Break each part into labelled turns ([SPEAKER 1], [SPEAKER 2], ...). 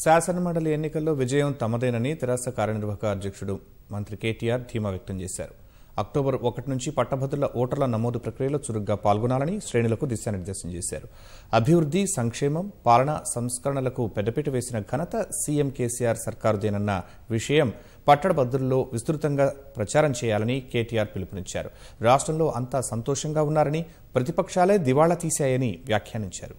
[SPEAKER 1] శాసనమండలి ఎన్నికల్లో విజయం తమదేనని తెరాస కార్యనిర్వాహక అధ్యక్షుడు మంత్రి కేటీఆర్ ధీమా వ్యక్తం చేశారు అక్టోబర్ ఒకటి నుంచి పట్టభద్రుల ఓటర్ల నమోదు ప్రక్రియలో చురుగ్గా పాల్గొనాలని శ్రేణులకు దిశానిర్దేశం చేశారు అభివృద్ధి సంక్షేమం పాలనా సంస్కరణలకు పెద్దపీట వేసిన ఘనత సీఎం కేసీఆర్ సర్కారుదేనన్న విషయం పట్టభద్రుల్లో విస్తృతంగా ప్రచారం చేయాలని కేటీఆర్ పిలుపునిచ్చారు రాష్ట్రంలో అంతా సంతోషంగా ఉన్నారని ప్రతిపక్షాలే దివాళా తీశాయని వ్యాఖ్యానించారు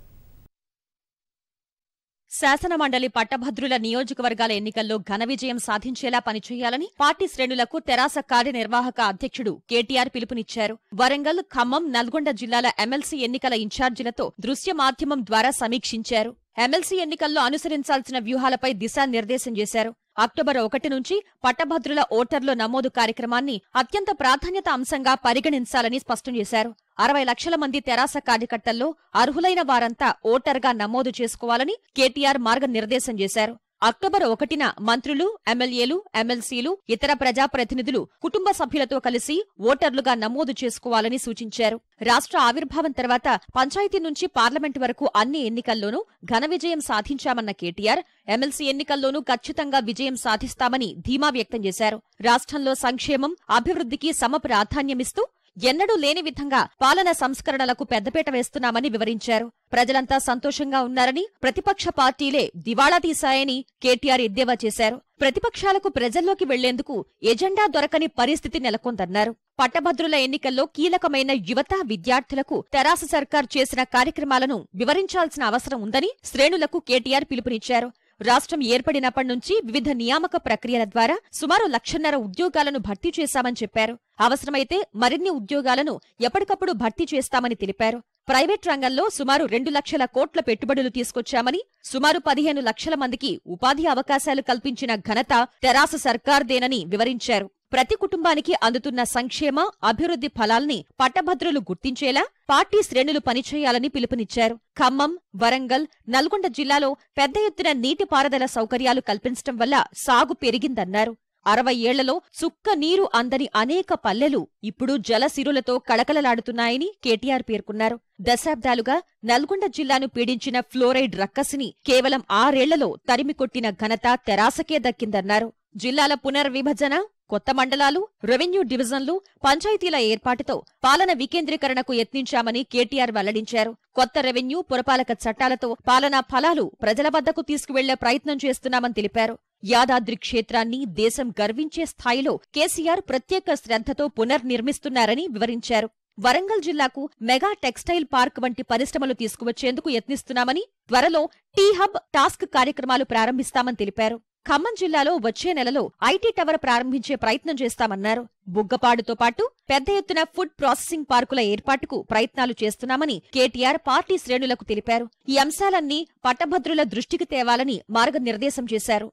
[SPEAKER 2] శాసనమండలి పట్టభద్రుల నియోజకవర్గాల ఎన్నికల్లో ఘన విజయం సాధించేలా పనిచేయాలని పార్టీ శ్రేణులకు తెరాస కార్యనిర్వాహక అధ్యక్షుడు కేటీఆర్ పిలుపునిచ్చారు వరంగల్ ఖమ్మం నల్గొండ జిల్లాల ఎమ్మెల్సీ ఎన్నికల ఇన్ఛార్జీలతో దృశ్య మాధ్యమం ద్వారా సమీక్షించారు ఎమ్మెల్సీ ఎన్నికల్లో అనుసరించాల్సిన వ్యూహాలపై దిశానిర్దేశం చేశారు అక్టోబర్ ఒకటి నుంచి పట్టభద్రుల ఓటర్ల నమోదు కార్యక్రమాన్ని అత్యంత ప్రాధాన్యత అంశంగా పరిగణించాలని స్పష్టం చేశారు అరవై లక్షల మంది తెరాస కార్యకర్తల్లో అర్హులైన వారంతా ఓటర్గా నమోదు చేసుకోవాలని కేటీఆర్ మార్గనిర్దేశం చేశారు అక్టోబర్ ఒకటిన మంత్రులు ఎమ్మెల్యేలు ఎమ్మెల్సీలు ఇతర ప్రజాప్రతినిధులు కుటుంబ సభ్యులతో కలిసి ఓటర్లుగా నమోదు చేసుకోవాలని సూచించారు రాష్ట్ర ఆవిర్భావం తర్వాత పంచాయతీ నుంచి పార్లమెంటు వరకు అన్ని ఎన్నికల్లోనూ ఘన విజయం సాధించామన్న కేటీఆర్ ఎమ్మెల్సీ ఎన్నికల్లోనూ ఖచ్చితంగా విజయం సాధిస్తామని ధీమా వ్యక్తం చేశారు రాష్ట్రంలో సంక్షేమం అభివృద్ధికి సమ ప్రాధాన్యమిస్తూ ఎన్నడూ లేని విధంగా పాలన సంస్కరణలకు పెద్దపీట వేస్తున్నామని వివరించారు ప్రజలంతా సంతోషంగా ఉన్నారని ప్రతిపక్ష పార్టీలే దివాళా తీశాయని కేటీఆర్ ఎద్దేవా చేశారు ప్రతిపక్షాలకు ప్రజల్లోకి వెళ్లేందుకు ఎజెండా దొరకని పరిస్థితి నెలకొందన్నారు పట్టభద్రుల ఎన్నికల్లో కీలకమైన యువత విద్యార్థులకు తెరాస సర్కార్ చేసిన కార్యక్రమాలను వివరించాల్సిన అవసరం ఉందని శ్రేణులకు కేటీఆర్ పిలుపునిచ్చారు రాష్ట్రం ఏర్పడినప్పటి నుంచి వివిధ నియామక ప్రక్రియల ద్వారా సుమారు లక్షన్నర ఉద్యోగాలను భర్తీ చేశామని చెప్పారు అవసరమైతే మరిన్ని ఉద్యోగాలను ఎప్పటికప్పుడు భర్తీ చేస్తామని తెలిపారు ప్రైవేట్ రంగంలో సుమారు రెండు లక్షల కోట్ల పెట్టుబడులు తీసుకొచ్చామని సుమారు పదిహేను లక్షల మందికి ఉపాధి అవకాశాలు కల్పించిన ఘనత తెరాస సర్కార్దేనని వివరించారు ప్రతి కుటుంబానికి అందుతున్న సంక్షేమ అభివృద్ధి ఫలాల్ని పట్టభద్రులు గుర్తించేలా పార్టీ శ్రేణులు పనిచేయాలని పిలుపునిచ్చారు ఖమ్మం వరంగల్ నల్గొండ జిల్లాలో పెద్ద ఎత్తున నీటిపారుదల సౌకర్యాలు కల్పించడం వల్ల సాగు పెరిగిందన్నారు అరవై ఏళ్లలో చుక్క నీరు అందని అనేక పల్లెలు ఇప్పుడు జలసిరులతో కళకళలాడుతున్నాయని కేటీఆర్ పేర్కొన్నారు దశాబ్దాలుగా నల్గొండ జిల్లాను పీడించిన ఫ్లోరైడ్ రక్కసిని కేవలం ఆరేళ్లలో తరిమికొట్టిన ఘనత తెరాసకే దక్కిందన్నారు జిల్లాల పునర్విభజన కొత్త మండలాలు రెవెన్యూ డివిజన్లు పంచాయతీల ఏర్పాటుతో పాలన వికేంద్రీకరణకు యత్నించామని కేటీఆర్ వెల్లడించారు కొత్త రెవెన్యూ పురపాలక చట్టాలతో పాలనా ఫలాలు ప్రజల వద్దకు తీసుకువెళ్లే ప్రయత్నం చేస్తున్నామని తెలిపారు యాదాద్రి క్షేత్రాన్ని దేశం గర్వించే స్థాయిలో కేసీఆర్ ప్రత్యేక శ్రద్ధతో పునర్నిర్మిస్తున్నారని వివరించారు వరంగల్ జిల్లాకు మెగా టెక్స్టైల్ పార్క్ వంటి పరిశ్రమలు తీసుకువచ్చేందుకు యత్నిస్తున్నామని త్వరలో టీ హబ్ టాస్క్ కార్యక్రమాలు ప్రారంభిస్తామని తెలిపారు ఖమ్మం జిల్లాలో వచ్చే నెలలో ఐటీ టవర్ ప్రారంభించే ప్రయత్నం చేస్తామన్నారు బుగ్గపాడుతో పాటు పెద్ద ఎత్తున ఫుడ్ ప్రాసెసింగ్ పార్కుల ఏర్పాటుకు ప్రయత్నాలు చేస్తున్నామని కేటీఆర్ పార్టీ శ్రేణులకు తెలిపారు ఈ అంశాలన్నీ పట్టభద్రుల దృష్టికి తేవాలని మార్గనిర్దేశం చేశారు